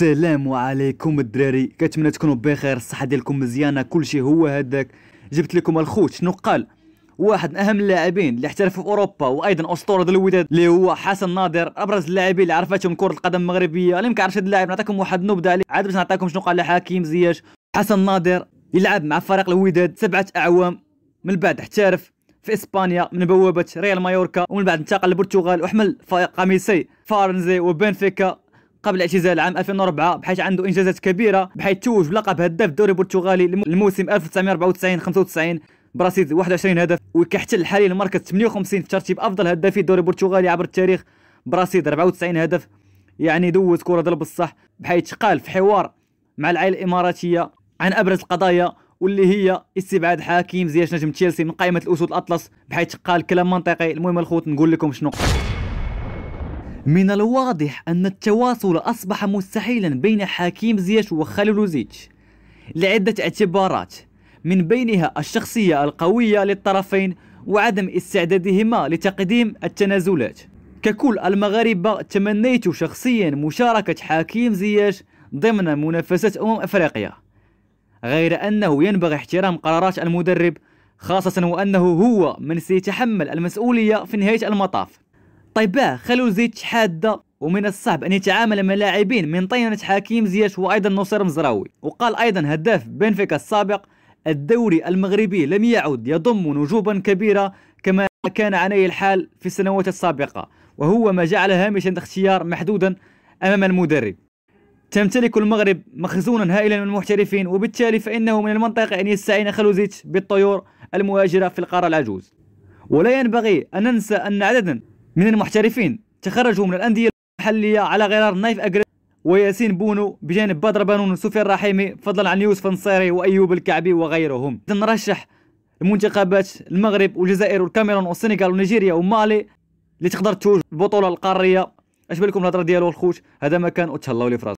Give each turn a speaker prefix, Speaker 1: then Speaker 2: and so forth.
Speaker 1: السلام عليكم الدراري كنتمنى تكونوا بخير الصحه ديالكم مزيانه كل شيء هو هذاك جبت لكم الخوت شنو قال واحد من اهم اللاعبين اللي احترف في اوروبا وايضا اسطوره ديال الوداد اللي هو حسن ناظر ابرز اللاعبين اللي عرفتهم كره القدم المغربيه اللي ما كيعرفش هذا اللاعب نعطيكم واحد نبذه عليه عاد باش نعطيكم شنو قال حكيم زياش حسن ناظر يلعب مع فريق الوداد سبعه اعوام من بعد احترف في اسبانيا من بوابه ريال مايوركا ومن بعد انتقل للبرتغال وحمل قميصي فارنزي وبنفيكا قبل اعتزال عام 2004 بحيث عنده انجازات كبيره بحيث توج بلقب هداف الدوري البرتغالي الموسم 1994 95 برصيد 21 هدف وكيحتل حاليا المركز 58 في ترتيب افضل هدافي الدوري البرتغالي عبر التاريخ برصيد 94 هدف يعني دوز كره ضرب الصح بحيث قال في حوار مع العائله الاماراتيه عن ابرز القضايا واللي هي استبعاد حكيم زياش نجم تشيلسي من قائمه الاسود الاطلس بحيث قال كلام منطقي المهم الخوت نقول لكم شنو من الواضح أن التواصل أصبح مستحيلا بين حكيم زيش وخليل زيتش لعدة اعتبارات من بينها الشخصية القوية للطرفين وعدم استعدادهما لتقديم التنازلات ككل المغاربة تمنيت شخصيا مشاركة حكيم زياش ضمن منافسة أمم أفريقيا غير أنه ينبغي احترام قرارات المدرب خاصة وأنه هو من سيتحمل المسؤولية في نهاية المطاف طيب خلو زيتش حاده ومن الصعب ان يتعامل مع لاعبين من طينه حكيم زياش وايضا نصير مزراوي وقال ايضا هداف بنفيكا السابق الدوري المغربي لم يعد يضم نجوبا كبيره كما كان عليه الحال في السنوات السابقه وهو ما جعل هامش الاختيار محدودا امام المدرب تمتلك المغرب مخزونا هائلا من المحترفين وبالتالي فإنه من المنطقي أن يستعين خلوزيتش بالطيور المهاجرة في القارة العجوز ولا ينبغي أن ننسى أن عددا من المحترفين تخرجوا من الأندية المحلية على غرار نايف أجري وياسين بونو بجانب بدر بانون وسفيان الرحيمي فضلا عن يوسف النصيري وأيوب الكعبي وغيرهم نرشح المنتخبات المغرب والجزائر والكاميرون والسنغال ونيجيريا ومالي اللي تقدر توج البطولة القارية اش بالكم الهضره ديالو الخوت هذا ما كان وتهلاو لي فراس